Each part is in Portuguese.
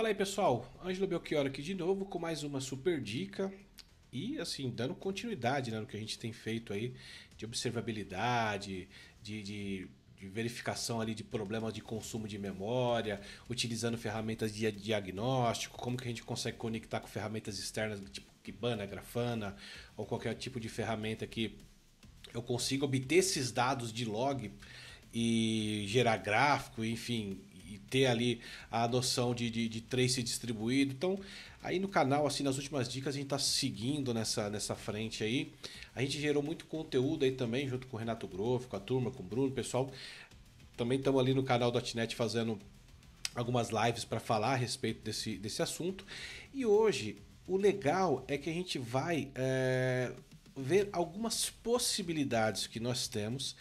Fala aí pessoal, Ângelo Belchior aqui de novo com mais uma super dica e assim, dando continuidade né, no que a gente tem feito aí de observabilidade, de, de, de verificação ali de problemas de consumo de memória, utilizando ferramentas de diagnóstico, como que a gente consegue conectar com ferramentas externas tipo Kibana, Grafana ou qualquer tipo de ferramenta que eu consiga obter esses dados de log e gerar gráfico, enfim, e, ter ali a adoção de, de, de trace distribuído. Então, aí no canal, assim, nas últimas dicas, a gente está seguindo nessa, nessa frente aí. A gente gerou muito conteúdo aí também, junto com o Renato Groff, com a turma, com o Bruno, pessoal. Também estamos ali no canal Atnet fazendo algumas lives para falar a respeito desse, desse assunto. E hoje, o legal é que a gente vai é, ver algumas possibilidades que nós temos,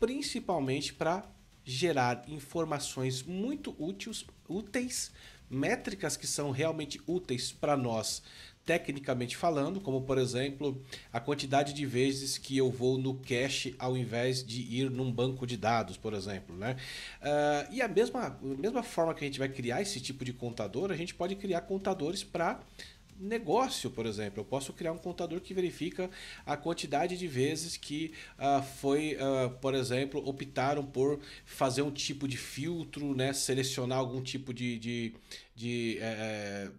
principalmente para gerar informações muito úteis, úteis métricas que são realmente úteis para nós, tecnicamente falando, como por exemplo, a quantidade de vezes que eu vou no cache ao invés de ir num banco de dados, por exemplo. Né? Uh, e a mesma, a mesma forma que a gente vai criar esse tipo de contador, a gente pode criar contadores para negócio, por exemplo. Eu posso criar um contador que verifica a quantidade de vezes que uh, foi, uh, por exemplo, optaram por fazer um tipo de filtro, né? selecionar algum tipo de. de, de é,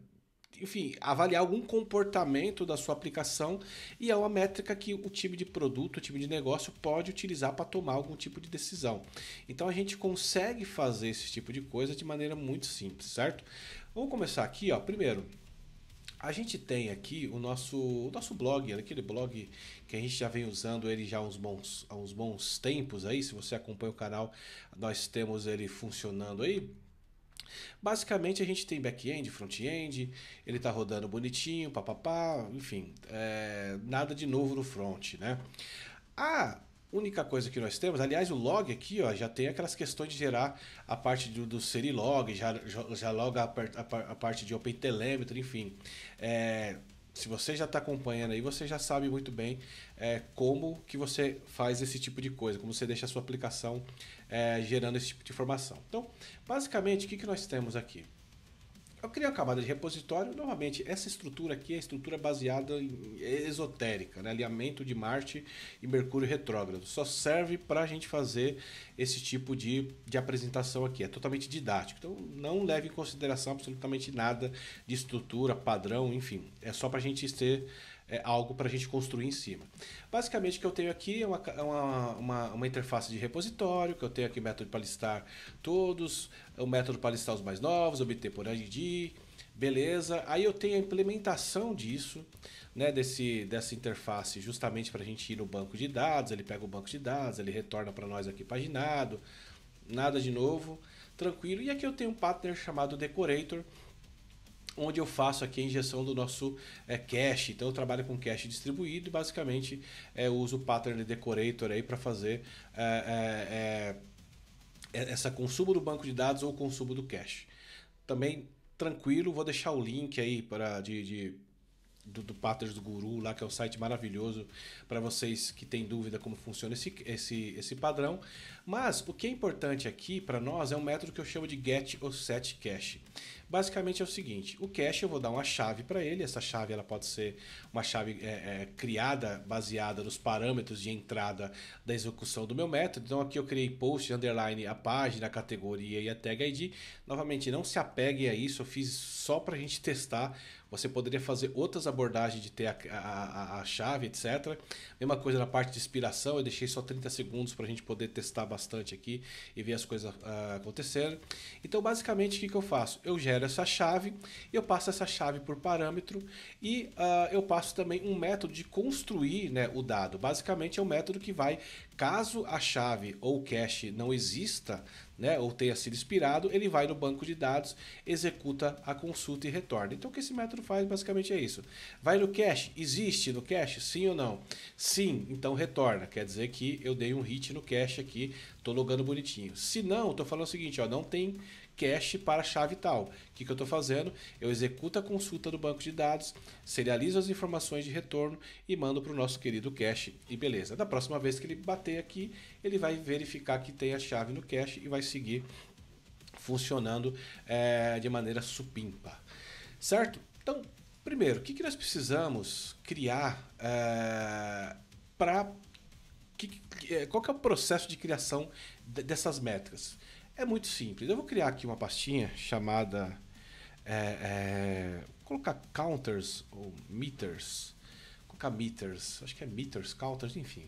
enfim, avaliar algum comportamento da sua aplicação e é uma métrica que o time de produto, o time de negócio pode utilizar para tomar algum tipo de decisão. Então a gente consegue fazer esse tipo de coisa de maneira muito simples, certo? Vamos começar aqui, ó. Primeiro, a gente tem aqui o nosso, o nosso blog, aquele blog que a gente já vem usando ele já há uns bons, há uns bons tempos aí. Se você acompanha o canal, nós temos ele funcionando aí. Basicamente a gente tem back-end, front-end, ele está rodando bonitinho, papapá, enfim, é, nada de novo no front, né? ah única coisa que nós temos, aliás, o log aqui ó, já tem aquelas questões de gerar a parte do, do serilog, já, já loga a, a, a parte de OpenTelemetry, enfim. É, se você já está acompanhando aí, você já sabe muito bem é, como que você faz esse tipo de coisa, como você deixa a sua aplicação é, gerando esse tipo de informação. Então, basicamente, o que, que nós temos aqui? Eu criei uma camada de repositório. Novamente, essa estrutura aqui é estrutura baseada em esotérica, né? alinhamento de Marte e Mercúrio retrógrado. Só serve para a gente fazer esse tipo de, de apresentação aqui. É totalmente didático. Então, não leve em consideração absolutamente nada de estrutura, padrão, enfim. É só para a gente ter é, algo para a gente construir em cima. Basicamente, o que eu tenho aqui é uma, é uma, uma, uma interface de repositório, que eu tenho aqui o método para listar todos, o método para listar os mais novos, obter por ID, beleza. Aí eu tenho a implementação disso, né, desse, dessa interface, justamente para a gente ir no banco de dados, ele pega o banco de dados, ele retorna para nós aqui paginado, nada de novo, tranquilo. E aqui eu tenho um partner chamado Decorator, onde eu faço aqui a injeção do nosso é, cache. Então eu trabalho com cache distribuído e basicamente é, uso o pattern decorator aí para fazer é, é, essa consumo do banco de dados ou consumo do cache. Também tranquilo, vou deixar o link aí para de, de do, do do Guru lá, que é um site maravilhoso para vocês que têm dúvida como funciona esse, esse, esse padrão. Mas o que é importante aqui para nós é um método que eu chamo de get ou set cache. Basicamente é o seguinte, o cache eu vou dar uma chave para ele, essa chave ela pode ser uma chave é, é, criada baseada nos parâmetros de entrada da execução do meu método. Então aqui eu criei post, underline, a página, a categoria e a tag ID. Novamente, não se apeguem a isso, eu fiz só para a gente testar você poderia fazer outras abordagens de ter a, a, a chave, etc. Mesma coisa na parte de inspiração, eu deixei só 30 segundos para a gente poder testar bastante aqui e ver as coisas uh, ah, acontecendo. Então, basicamente, o que, que eu faço? Eu gero essa chave, eu passo essa chave por parâmetro e uh, eu passo também um método de construir né, o dado. Basicamente, é um método que vai Caso a chave ou o cache não exista, né, ou tenha sido expirado, ele vai no banco de dados, executa a consulta e retorna. Então o que esse método faz basicamente é isso. Vai no cache, existe no cache? Sim ou não? Sim, então retorna. Quer dizer que eu dei um hit no cache aqui, estou logando bonitinho. Se não, estou falando o seguinte, ó, não tem cache para a chave tal. O que, que eu estou fazendo? Eu executo a consulta do banco de dados, serializo as informações de retorno e mando para o nosso querido cache. E beleza. Da próxima vez que ele bater aqui, ele vai verificar que tem a chave no cache e vai seguir funcionando é, de maneira supimpa. Certo? Então, primeiro, o que, que nós precisamos criar é, eh, para. Eh, qual que é o processo de criação dessas métricas? É muito simples. Eu vou criar aqui uma pastinha chamada. É, é, colocar counters ou meters. Vou colocar meters. Acho que é meters, counters, enfim.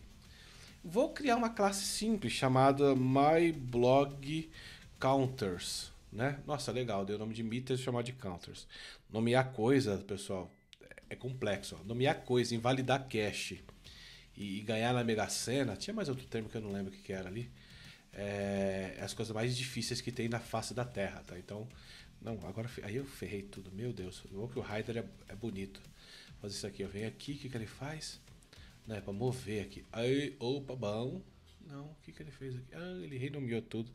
Vou criar uma classe simples chamada myBlogCounters. Né? Nossa, legal, deu o nome de meters e chamar de counters. Nomear coisa, pessoal, é complexo. Ó. Nomear coisa, invalidar cache e, ganhar na Mega Sena. Tinha mais outro termo que eu não lembro o que era ali é, as coisas mais difíceis que tem na face da Terra, tá? Então, não, agora aí eu ferrei tudo. Meu Deus, bom que o Raider é, é, bonito. Faz isso aqui, eu venho aqui, o que, que ele faz? Não, é pra mover aqui. Aí, opa, bom. Não, o que, que ele fez aqui? Ah, ele renomeou tudo.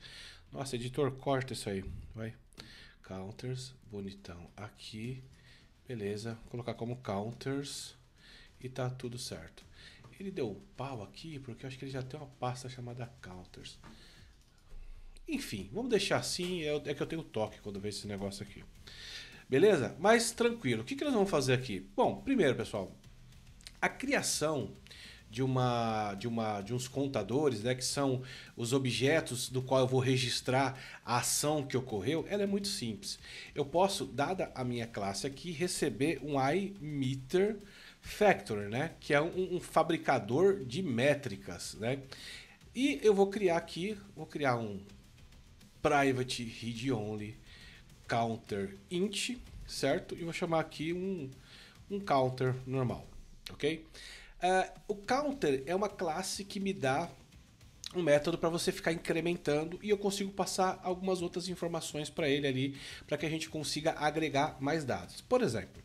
Nossa, editor, corta isso aí. Vai. Counters, bonitão. Aqui, beleza. Vou colocar como counters e tá tudo certo. Ele deu um pau aqui porque eu acho que ele já tem uma pasta chamada counters. Enfim, vamos deixar assim, é, é, que eu tenho toque quando vejo esse negócio aqui. Beleza? Mas tranquilo, o que, que nós vamos fazer aqui? Bom, primeiro, pessoal, a criação de uma de uma de uns contadores, né, que são os objetos do qual eu vou registrar a ação que ocorreu, ela é muito simples. Eu posso, dada a minha classe aqui, receber um iMeter Factory, né, que é um, um fabricador de métricas, né? E eu vou criar aqui, vou criar um private read only counter int, certo? E vou chamar aqui um, um counter normal, ok? Uh, o counter é uma classe que me dá um método para você ficar incrementando e eu consigo passar algumas outras informações para ele ali para que a gente consiga agregar mais dados. Por exemplo,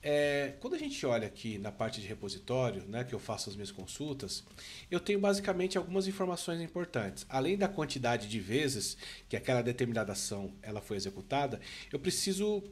é, quando a gente olha aqui na parte de repositório, né, que eu faço as minhas consultas, eu tenho basicamente algumas informações importantes. Além da quantidade de vezes que aquela determinada ação ela foi executada, eu preciso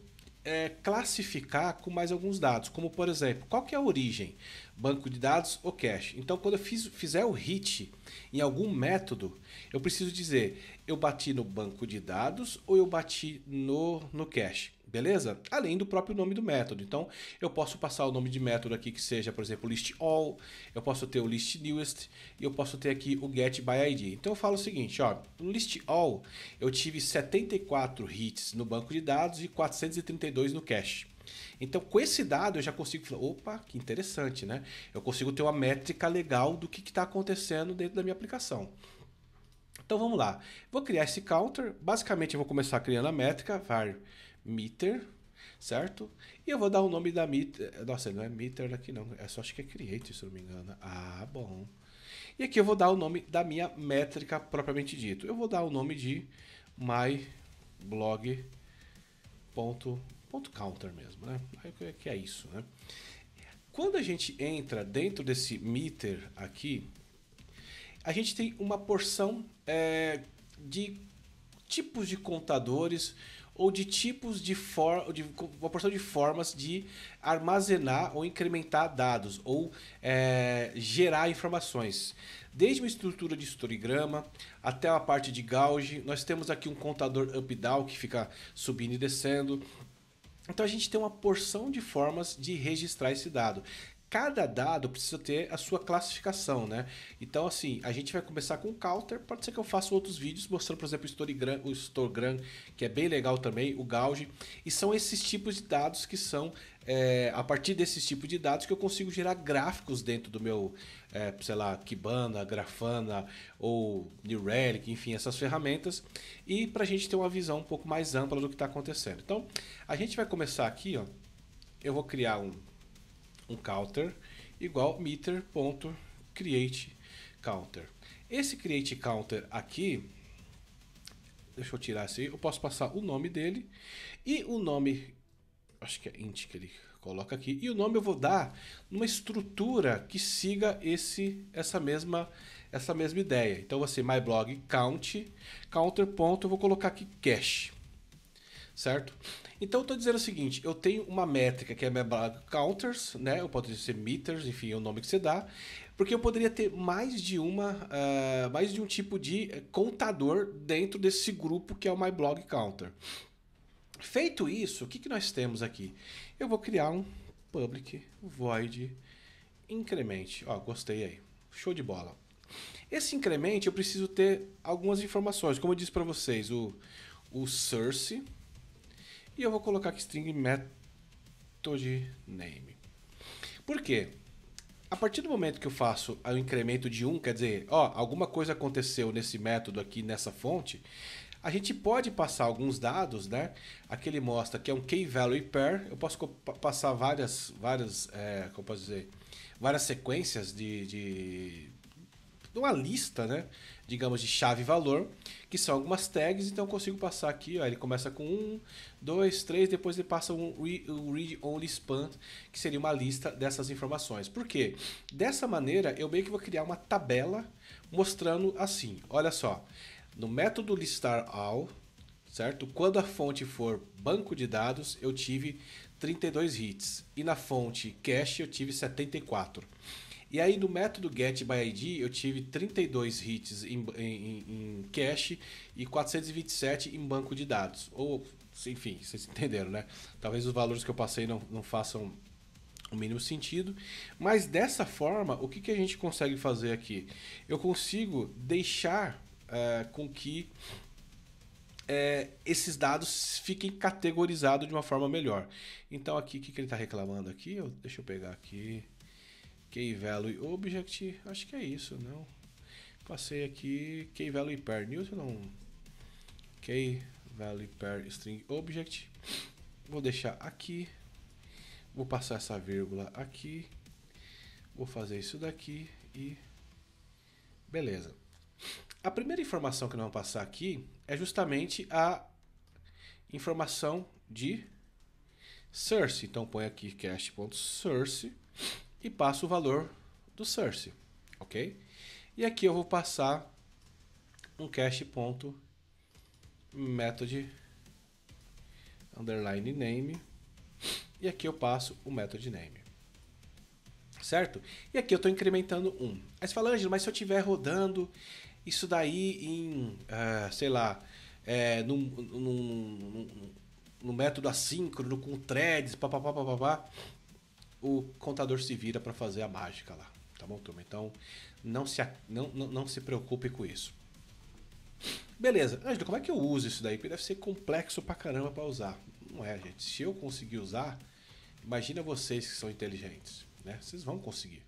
é, classificar com mais alguns dados, como por exemplo, qual que é a origem, banco de dados ou cache. Então, quando eu fiz, fizer o hit em algum método, eu preciso dizer, eu bati no banco de dados ou eu bati no, no cache beleza? Além do próprio nome do método. Então, eu posso passar o nome de método aqui que seja, por exemplo, list all, eu posso ter o list newest e eu posso ter aqui o get by id. Então, eu falo o seguinte, ó, no list all eu tive 74 hits no banco de dados e 432 no cache. Então, com esse dado, eu já consigo falar: opa, que interessante, né? Eu consigo ter uma métrica legal do que está acontecendo dentro da minha aplicação. Então, vamos lá. Vou criar esse counter. Basicamente, eu vou começar criando a métrica var meter, certo? E eu vou dar o nome da meter. Nossa, não é meter aqui não. É só acho que é create, se não me engano. Ah, bom. E aqui eu vou dar o nome da minha métrica propriamente dito. Eu vou dar o nome de myblog.counter mesmo, né? É, que é isso, né? Quando a gente entra dentro desse meter aqui, a gente tem uma porção é, de tipos de contadores ou de tipos de forma, de uma porção de formas de armazenar ou incrementar dados ou é, gerar informações. Desde uma estrutura de historiograma até a parte de gauge, nós temos aqui um contador up-down que fica subindo e descendo. Então a gente tem uma porção de formas de registrar esse dado cada dado precisa ter a sua classificação, né? Então, assim, a gente vai começar com o counter. Pode ser que eu faça outros vídeos mostrando, por exemplo, o histogram, o histogram que é bem legal também, o gauge. E são esses tipos de dados que são, é, a partir desses tipos de dados, que eu consigo gerar gráficos dentro do meu, é, sei lá, Kibana, Grafana ou New Relic, enfim, essas ferramentas. E para a gente ter uma visão um pouco mais ampla do que está acontecendo. Então, a gente vai começar aqui, ó. Eu vou criar um um counter igual meter.createCounter. counter. Esse create counter aqui, deixa eu tirar assim, eu posso passar o nome dele e o nome, acho que é int que ele coloca aqui, e o nome eu vou dar numa estrutura que siga esse essa mesma essa mesma ideia. Então você ser myblog count counter ponto, eu vou colocar aqui cache certo? Então eu estou dizendo o seguinte, eu tenho uma métrica que é a minha Counters, né? Eu posso dizer meters, enfim, é o nome que você dá, porque eu poderia ter mais de uma, uh, mais de um tipo de eh, contador dentro desse grupo que é o My Blog Counter. Feito isso, o que, que nós temos aqui? Eu vou criar um public void incremente. Ó, gostei aí. Show de bola. Esse incremento eu preciso ter algumas informações. Como eu disse para vocês, o, o source, e eu vou colocar aqui string method name. Por quê? A partir do momento que eu faço o incremento de 1, quer dizer, ó, alguma coisa aconteceu nesse método aqui, nessa fonte, a gente pode passar alguns dados, né? Aqui ele mostra que é um key value pair, eu posso passar várias, várias é, como posso dizer, várias sequências de, de, uma lista, né? Digamos de chave valor, que são algumas tags, então eu consigo passar aqui, ó, ele começa com um, dois, três, depois ele passa um, um read only span, que seria uma lista dessas informações. Por quê? Dessa maneira, eu meio que vou criar uma tabela mostrando assim, olha só, no método listar all, certo? Quando a fonte for banco de dados, eu tive 32 hits e na fonte cache eu tive 74. E aí no método get by ID eu tive 32 hits em, em, em cache e 427 em banco de dados. Ou, enfim, vocês entenderam, né? Talvez os valores que eu passei não, não façam o mínimo sentido, mas dessa forma, o que, que a gente consegue fazer aqui? Eu consigo deixar uh, com que eh, esses dados fiquem categorizados de uma forma melhor. Então aqui, o que, que ele está reclamando aqui? Eu, deixa eu pegar aqui. Key Value Object, acho que é isso, não. Passei aqui Key Value Pair Newton, Key Value Pair String Object. Vou deixar aqui. Vou passar essa vírgula aqui. Vou fazer isso daqui e beleza. A primeira informação que nós vamos passar aqui é justamente a informação de source. Então põe aqui cache.source e passo o valor do source, ok? E aqui eu vou passar um cache.method underline name e aqui eu passo o method name. Certo? E aqui eu estou incrementando Um. Aí você fala, mas se eu estiver rodando isso daí em, ah, sei lá, é, num, num, num, num, método assíncrono, com threads, papapá, o contador se vira para fazer a mágica lá. Tá bom, turma? Então não se, não, não, não se preocupe com isso. Beleza, Ângelo, como é que eu uso isso daí? Porque deve ser complexo pra caramba pra usar. Não é, gente. Se eu conseguir usar, imagina vocês que são inteligentes, né? Vocês vão conseguir.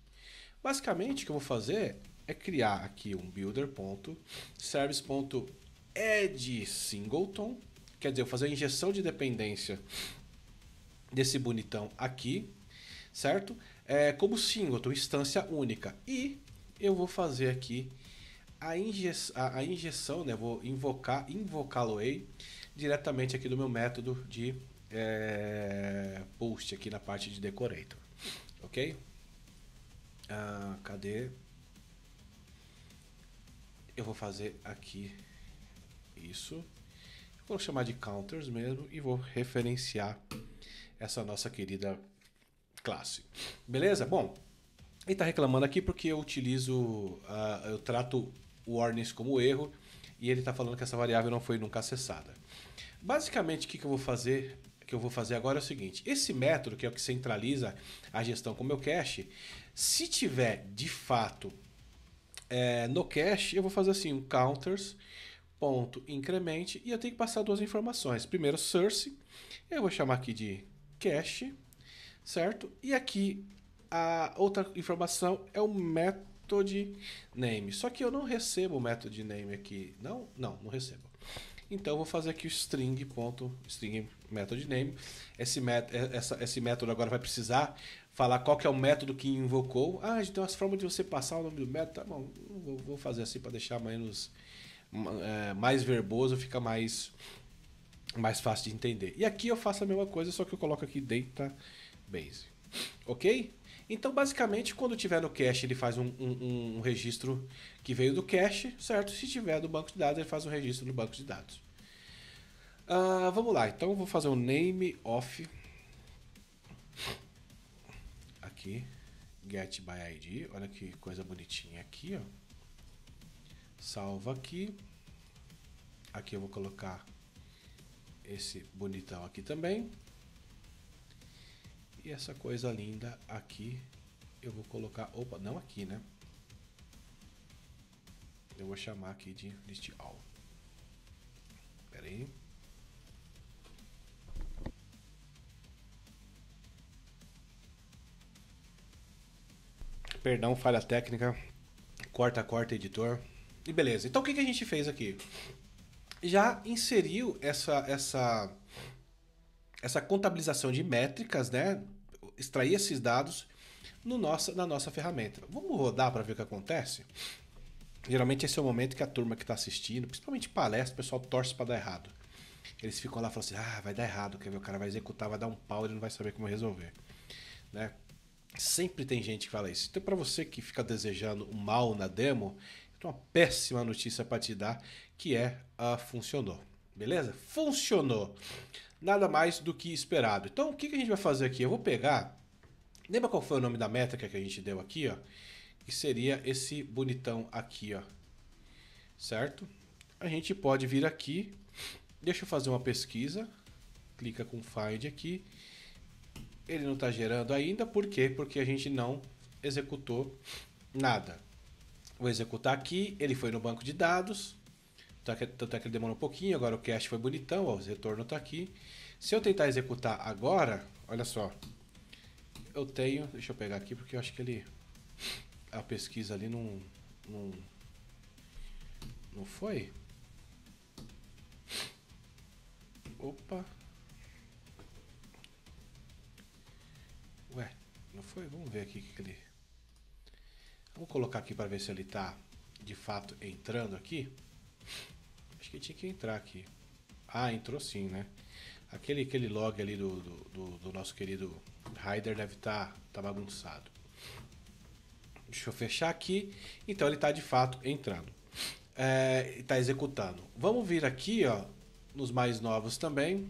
Basicamente, o que eu vou fazer é criar aqui um builder.service.addSingleton. Quer dizer, eu vou fazer a injeção de dependência desse bonitão aqui certo? É, como singleton, instância única. E eu vou fazer aqui a, inje a, a injeção, né? Vou invocar, invocá lo aí diretamente aqui do meu método de é, post aqui na parte de decorator, ok? Ah, cadê? Eu vou fazer aqui isso. Vou chamar de counters mesmo e vou referenciar essa nossa querida classe. Beleza? Bom, ele está reclamando aqui porque eu utilizo, uh, eu trato o warnings como erro e ele está falando que essa variável não foi nunca acessada. Basicamente, o que, que eu vou fazer? Que eu vou fazer agora é o seguinte: esse método que é o que centraliza a gestão com o meu cache, se tiver de fato é, no cache, eu vou fazer assim um counters ponto incremente e eu tenho que passar duas informações. Primeiro source, eu vou chamar aqui de cache certo? E aqui a outra informação é o method name. Só que eu não recebo o method name aqui. Não, não, não recebo. Então vou fazer aqui o string ponto string method name. Esse, met, é, essa, esse método agora vai precisar falar qual que é o método que invocou. Ah, a gente tem umas formas de você passar o nome do método. Tá bom, vou, vou fazer assim para deixar menos é, mais verboso, fica mais mais fácil de entender. E aqui eu faço a mesma coisa, só que eu coloco aqui data Base. Ok? Então, basicamente, quando tiver no cache, ele faz um, um, um, registro que veio do cache, certo? Se tiver do banco de dados, ele faz um registro no banco de dados. Uh, vamos lá, então vou fazer um name of aqui get by id, olha que coisa bonitinha aqui, ó. Salva aqui. Aqui eu vou colocar esse bonitão aqui também. E essa coisa linda aqui, eu vou colocar... Opa, não aqui, né? Eu vou chamar aqui de list all. Pera aí. Perdão, falha técnica. Corta, corta, editor. E beleza. Então o que, que a gente fez aqui? Já inseriu essa, essa, essa contabilização de métricas, né? extrair esses dados no nossa, na nossa ferramenta. Vamos rodar para ver o que acontece? Geralmente esse é o momento que a turma que está assistindo, principalmente palestra, o pessoal torce para dar errado. Eles ficam lá falando assim, ah, vai dar errado, quer ver? O cara vai executar, vai dar um pau, ele não vai saber como resolver. Né? Sempre tem gente que fala isso. Então, para você que fica desejando o mal na demo, eu tenho uma péssima notícia para te dar, que é, ah, funcionou. Beleza? Funcionou! nada mais do que esperado. Então, o que, a gente vai fazer aqui? Eu vou pegar. Lembra qual foi o nome da métrica que a gente deu aqui, ó? Que seria esse bonitão aqui, ó. Certo? A gente pode vir aqui. Deixa eu fazer uma pesquisa. Clica com Find aqui. Ele não está gerando ainda. Por quê? Porque a gente não executou nada. Vou executar aqui. Ele foi no banco de dados. Tá tanto é que ele demorou um pouquinho, agora o cache foi bonitão, ó, o retorno está aqui. Se eu tentar executar agora, olha só. Eu tenho, deixa eu pegar aqui porque eu acho que ele a pesquisa ali não não não foi. Opa. Ué, não foi? Vamos ver aqui que ele Vamos colocar aqui para ver se ele está de fato entrando aqui. Acho que tinha que entrar aqui. Ah, entrou sim, né? Aquele, aquele log ali do, do, do, do nosso querido Raider deve estar tá, tá bagunçado. Deixa eu fechar aqui. Então ele está de fato entrando. É, está executando. Vamos vir aqui, ó, nos mais novos também.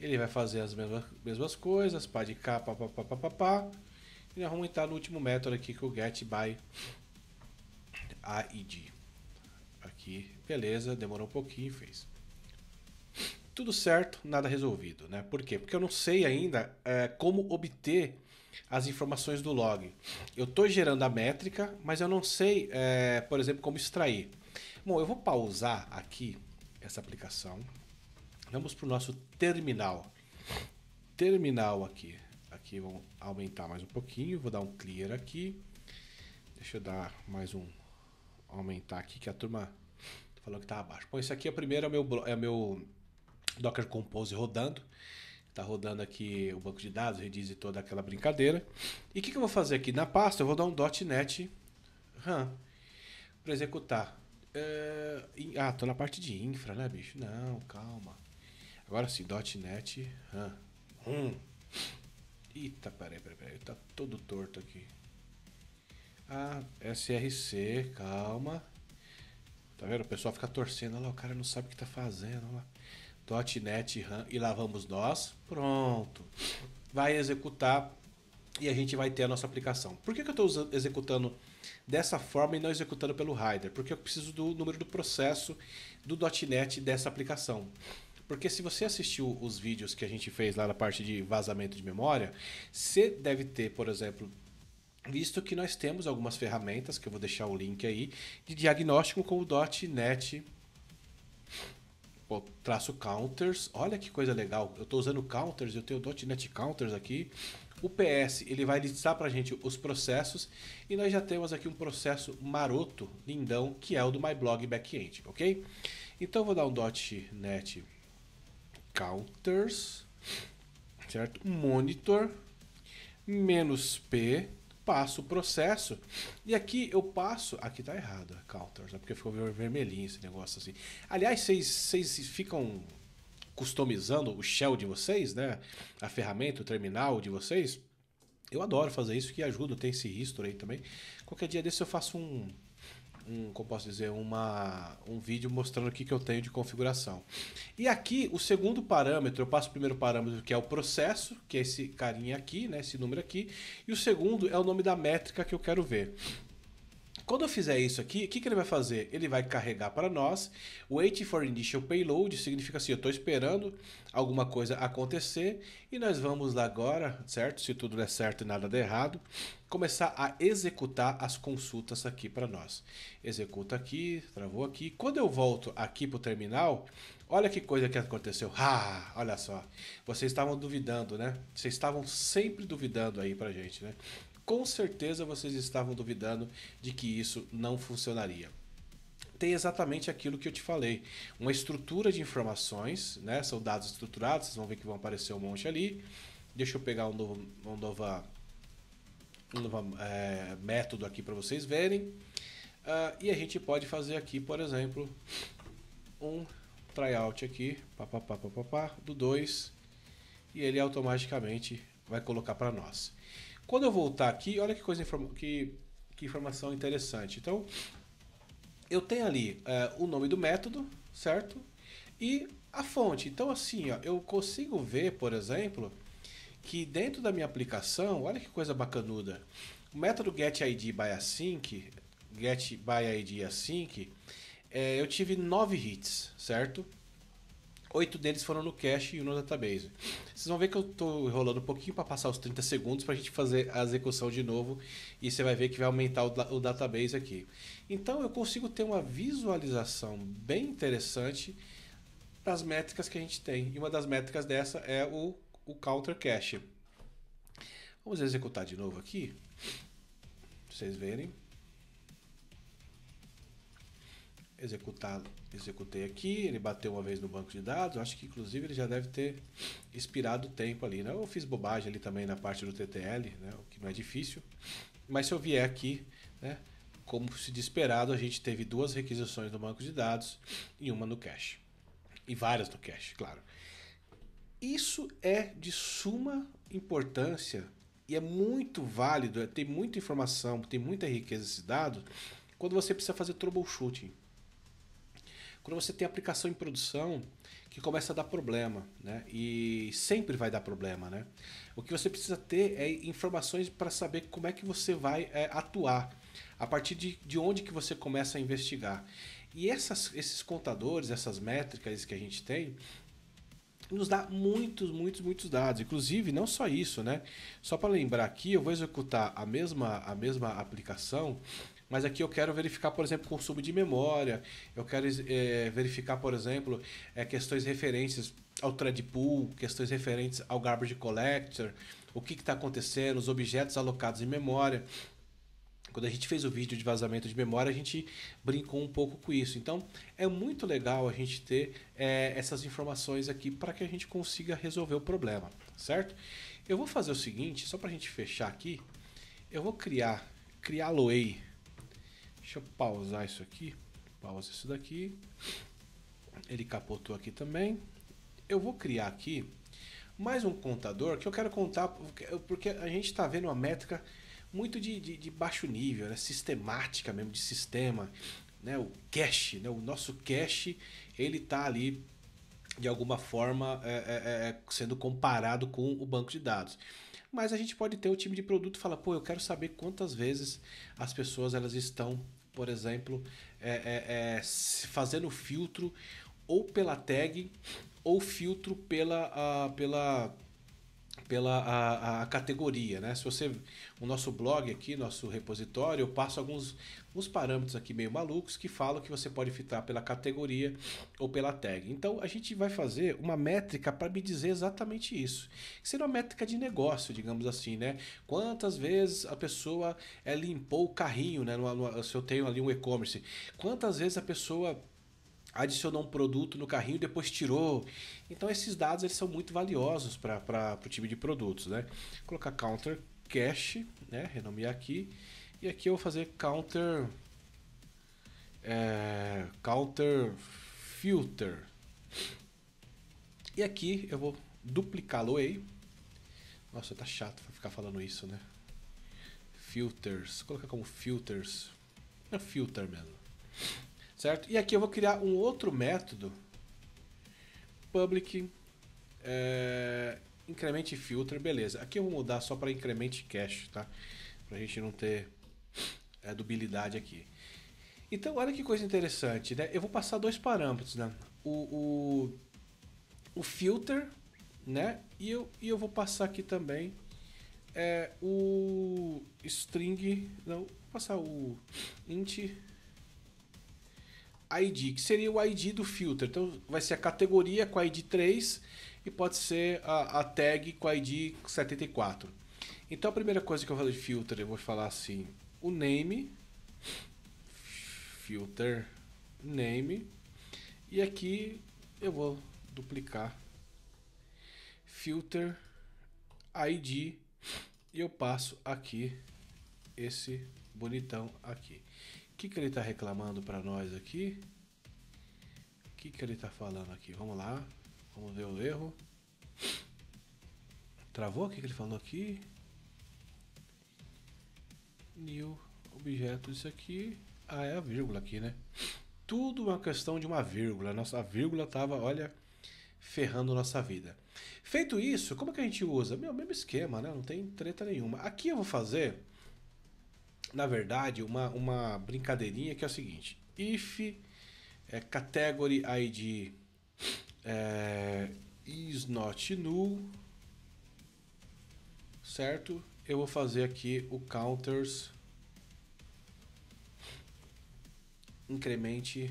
Ele vai fazer as mesmas, mesmas coisas, pá de cá, pá, pá, pá, pá, pá, pá. E nós vamos entrar no último método aqui, que é o get by id aqui. Beleza, demorou um pouquinho e fez. Tudo certo, nada resolvido, né? Por quê? Porque eu não sei ainda é, como obter as informações do log. Eu estou gerando a métrica, mas eu não sei, é, por exemplo, como extrair. Bom, eu vou pausar aqui essa aplicação. Vamos para o nosso terminal. Terminal aqui. Aqui vamos aumentar mais um pouquinho. Vou dar um clear aqui. Deixa eu dar mais um aumentar aqui, que a turma falou que tá abaixo. Bom, isso aqui é o primeiro, é meu, é meu Docker Compose rodando. Tá rodando aqui o banco de dados, rediz e toda aquela brincadeira. E o que, que eu vou fazer aqui? Na pasta eu vou dar um .NET RAM para executar. Eh, ah, tô na parte de infra, né, bicho? Não, calma. Agora sim, .NET RAM. Hum. Eita, peraí, peraí, peraí. Tá todo torto aqui. Ah, SRC, calma. Tá vendo? O pessoal fica torcendo. Olha lá, o cara não sabe o que tá fazendo. Olha lá. .NET RAM, e lá vamos nós. Pronto. Vai executar e a gente vai ter a nossa aplicação. Por que, que eu estou executando dessa forma e não executando pelo Rider? Porque eu preciso do número do processo do .NET dessa aplicação. Porque se você assistiu os vídeos que a gente fez lá na parte de vazamento de memória, você deve ter, por exemplo, visto que nós temos algumas ferramentas, que eu vou deixar o link aí, de diagnóstico com o .NET traço counters. Olha que coisa legal, eu estou usando counters, eu tenho .NET counters aqui. O PS, ele vai listar para a gente os processos e nós já temos aqui um processo maroto, lindão, que é o do MyBlog Backend, ok? Então eu vou dar um .NET counters, certo? Monitor, menos P, passo o processo. E aqui eu passo. Aqui tá errado, é né? porque ficou vermelhinho esse negócio assim. Aliás, vocês, vocês ficam customizando o shell de vocês, né? A ferramenta, o terminal de vocês. Eu adoro fazer isso, que ajuda, tem esse history aí também. Qualquer dia desse eu faço um um como posso dizer, uma, um vídeo mostrando o que, que eu tenho de configuração. E aqui, o segundo parâmetro, eu passo o primeiro parâmetro, que é o processo, que é esse carinha aqui, né, esse número aqui, e o segundo é o nome da métrica que eu quero ver. Quando eu fizer isso aqui, o que, que ele vai fazer? Ele vai carregar para nós. o Wait for initial payload significa assim, eu estou esperando alguma coisa acontecer e nós vamos lá agora, certo? Se tudo der certo e nada der errado, começar a executar as consultas aqui para nós. Executa aqui, travou aqui. Quando eu volto aqui para o terminal, olha que coisa que aconteceu. Ah, olha só. Vocês estavam duvidando, né? Vocês estavam sempre duvidando aí para gente, né? com certeza vocês estavam duvidando de que isso não funcionaria tem exatamente aquilo que eu te falei. Uma estrutura de informações, né? São dados estruturados, vocês vão ver que vão aparecer um monte ali. Deixa eu pegar um novo, um um novo é, método aqui para vocês verem. Uh, e a gente pode fazer aqui, por exemplo, um tryout aqui, pá, pá, pá, pá, pá, pá do 2, e ele automaticamente vai colocar para nós. Quando eu voltar aqui, olha que coisa que, que informação interessante. Então, eu tenho ali é, o nome do método, certo? E a fonte. Então, assim, ó, eu consigo ver, por exemplo, que dentro da minha aplicação, olha que coisa bacanuda. O método getID by async, get by ID async, é, eu tive 9 hits, certo? oito deles foram no cache e um no database. Vocês vão ver que eu estou enrolando um pouquinho para passar os 30 segundos para a gente fazer a execução de novo e você vai ver que vai aumentar o, o database aqui. Então eu consigo ter uma visualização bem interessante das métricas que a gente tem. E uma das métricas dessa é o, o counter cache. Vamos executar de novo aqui, pra vocês verem. executado, executei aqui, ele bateu uma vez no banco de dados, acho que inclusive ele já deve ter expirado o tempo ali, né? Eu fiz bobagem ali também na parte do TTL, né? O que não é difícil, mas se eu vier aqui, né? Como se de esperado, a gente teve duas requisições no banco de dados e uma no cache. E várias no cache, claro. Isso é de suma importância e é muito válido, é, tem muita informação, tem muita riqueza esse dado, quando você precisa fazer troubleshooting. Quando você tem aplicação em produção, que começa a dar problema, né? E sempre vai dar problema, né? O que você precisa ter é informações para saber como é que você vai é, atuar, a partir de, de onde que você começa a investigar. E essas, esses contadores, essas métricas que a gente tem, nos dá muitos, muitos, muitos dados. Inclusive, não só isso, né? Só para lembrar aqui, eu vou executar a mesma, a mesma aplicação mas aqui eu quero verificar, por exemplo, consumo de memória, eu quero é, verificar, por exemplo, é, questões referentes ao thread pool, questões referentes ao garbage collector, o que está acontecendo, os objetos alocados em memória. Quando a gente fez o vídeo de vazamento de memória, a gente brincou um pouco com isso. Então, é muito legal a gente ter é, essas informações aqui para que a gente consiga resolver o problema, certo? Eu vou fazer o seguinte, só para a gente fechar aqui, eu vou criar, criar Loei Deixa eu pausar isso aqui. Pausa isso daqui. Ele capotou aqui também. Eu vou criar aqui mais um contador que eu quero contar, porque a gente está vendo uma métrica muito de, de, de, baixo nível, né? sistemática mesmo, de sistema. Né? O cache, né? o nosso cache, ele está ali de alguma forma é, é, é, sendo comparado com o banco de dados mas a gente pode ter o time de produto e falar, pô, eu quero saber quantas vezes as pessoas elas estão, por exemplo, é, é, é, fazendo filtro ou pela tag ou filtro pela, a, pela pela a, categoria, né? Se você o nosso blog aqui, nosso repositório, eu passo alguns uns parâmetros aqui meio malucos que falam que você pode filtrar pela categoria ou pela tag. Então a gente vai fazer uma métrica para me dizer exatamente isso. Que seria uma métrica de negócio, digamos assim, né? Quantas vezes a pessoa é, limpou o carrinho, né? No, numa, se eu tenho ali um e-commerce, quantas vezes a pessoa adicionou um produto no carrinho e depois tirou. Então esses dados eles são muito valiosos para o time de produtos, né? Vou colocar counter cache, né? Renomear aqui e aqui eu vou fazer counter. É, counter filter. E aqui eu vou duplicar lo aí Nossa, tá chato ficar falando isso, né? Filters. Vou colocar como filters. É filter mesmo. Certo? E aqui eu vou criar um outro método. Public. É, incremente filter. Beleza. Aqui eu vou mudar só para incremente cache, tá? Pra gente não ter é, do aqui. Então, olha que coisa interessante, né? Eu vou passar dois parâmetros, né? O, o, o filter, né? E eu, e eu vou passar aqui também é, o string, não, vou passar o int ID, que seria o ID do filter. Então, vai ser a categoria com a ID 3 e pode ser a, a tag com a ID 74. Então, a primeira coisa que eu falar de filter, eu vou falar assim o name, filter name, e aqui eu vou duplicar filter ID e eu passo aqui esse bonitão aqui. O que, que ele está reclamando para nós aqui? O que, que ele está falando aqui? Vamos lá, vamos ver o erro. Travou? O que, que ele falou aqui? new objeto, isso aqui. Ah, é a vírgula aqui, né? Tudo uma questão de uma vírgula. Nossa, vírgula tava, olha, ferrando nossa vida. Feito isso, como é que a gente usa? Meu, mesmo esquema, né? Não tem treta nenhuma. Aqui eu vou fazer, na verdade, uma, uma brincadeirinha que é o seguinte. If é, category ID é, is not null, certo? eu vou fazer aqui o counters incremente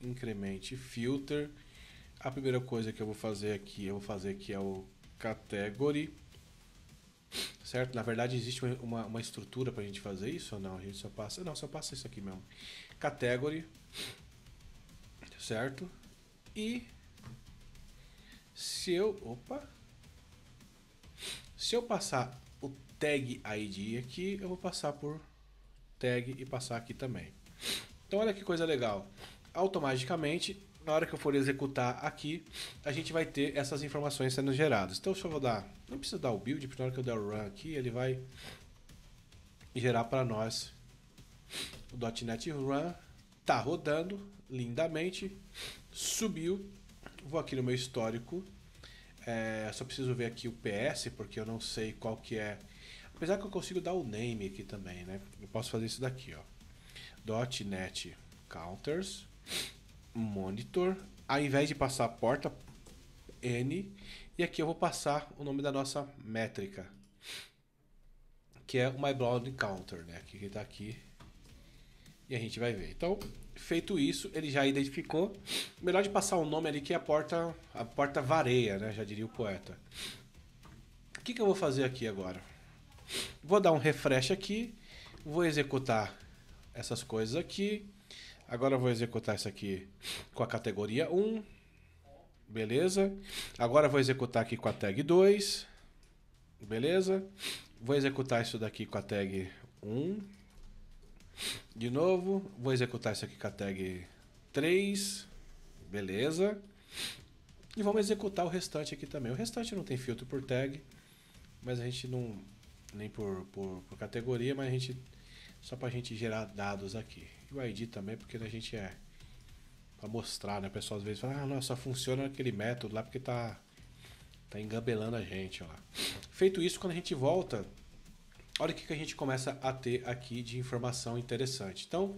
incremente filter a primeira coisa que eu vou fazer aqui eu vou fazer aqui é o category certo na verdade existe uma, uma estrutura para a gente fazer isso ou não a gente só passa não só passa isso aqui mesmo category certo e se eu opa se eu passar o tag ID aqui, eu vou passar por tag e passar aqui também. Então olha que coisa legal. Automaticamente, na hora que eu for executar aqui, a gente vai ter essas informações sendo geradas. Então se eu vou dar, não precisa dar o build, porque na hora que eu der o run aqui, ele vai gerar para nós o .NET Run. Tá rodando lindamente, subiu. Vou aqui no meu histórico é, só preciso ver aqui o PS, porque eu não sei qual que é. Apesar que eu consigo dar o name aqui também, né? Eu posso fazer isso daqui, ó. .NET Counters Monitor. Ao invés de passar a porta N, e aqui eu vou passar o nome da nossa métrica, que é o MyBloud Counter, né? Que está aqui. E a gente vai ver. Então, feito isso, ele já identificou. Melhor de passar o um nome ali que a porta, a porta vareia, né? Já diria o poeta. O que, que eu vou fazer aqui agora? Vou dar um refresh aqui, vou executar essas coisas aqui. Agora eu vou executar isso aqui com a categoria 1. Beleza? Agora eu vou executar aqui com a tag 2. Beleza? Vou executar isso daqui com a tag 1. De novo, vou executar isso aqui com a tag 3. Beleza. E vamos executar o restante aqui também. O restante não tem filtro por tag, mas a gente não. nem por, por, por categoria, mas a gente. só para a gente gerar dados aqui. E o ID também, porque a gente é. para mostrar, né? O pessoal às vezes fala, ah, não, só funciona aquele método lá porque tá. tá engabelando a gente, ó lá. Feito isso, quando a gente volta olha o que, que a gente começa a ter aqui de informação interessante. Então,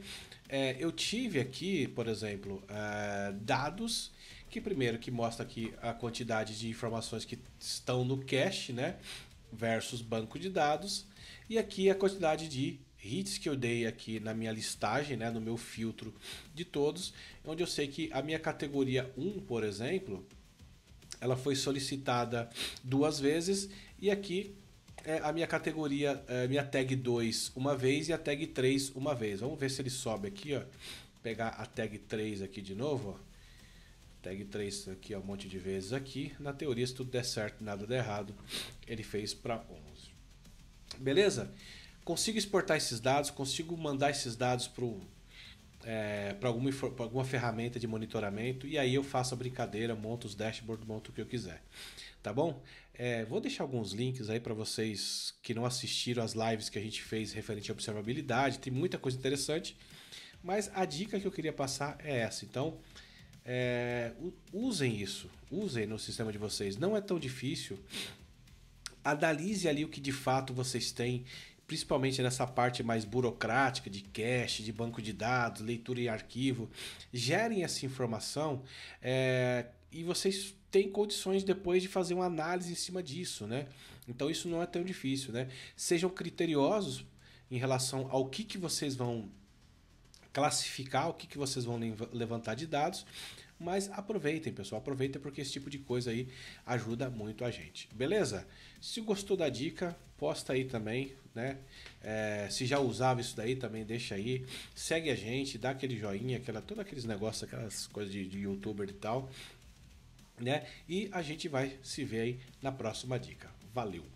é, eu tive aqui, por exemplo, é, dados que primeiro que mostra aqui a quantidade de informações que estão no cache, né? Versus banco de dados. E aqui a quantidade de hits que eu dei aqui na minha listagem, né, no meu filtro de todos, onde eu sei que a minha categoria 1, por exemplo, ela foi solicitada duas vezes e aqui é, a minha categoria, é, minha tag 2 uma vez e a tag 3 uma vez. Vamos ver se ele sobe aqui, ó. Pegar a tag 3 aqui de novo, ó. Tag 3 aqui ó, um monte de vezes aqui. Na teoria, se tudo der certo nada der errado, ele fez para 11. Beleza? Consigo exportar esses dados, consigo mandar esses dados para é, para alguma, pra alguma ferramenta de monitoramento e aí eu faço a brincadeira, monto os dashboards, monto o que eu quiser. Tá bom? É, vou deixar alguns links aí para vocês que não assistiram as lives que a gente fez referente à observabilidade, tem muita coisa interessante, mas a dica que eu queria passar é essa. Então, é, usem isso, usem no sistema de vocês. Não é tão difícil. Analise ali o que de fato vocês têm, principalmente nessa parte mais burocrática de cache, de banco de dados, leitura e arquivo. Gerem essa informação é, e vocês têm condições depois de fazer uma análise em cima disso, né? Então isso não é tão difícil, né? Sejam criteriosos em relação ao que, que vocês vão classificar, o que, que vocês vão levantar de dados, mas aproveitem, pessoal, aproveitem porque esse tipo de coisa aí ajuda muito a gente, beleza? Se gostou da dica, posta aí também, né? É, se já usava isso daí, também deixa aí, segue a gente, dá aquele joinha, aquela, todos aqueles negócios, aquelas coisas de, de youtuber e tal, né? E a gente vai se ver aí na próxima dica. Valeu!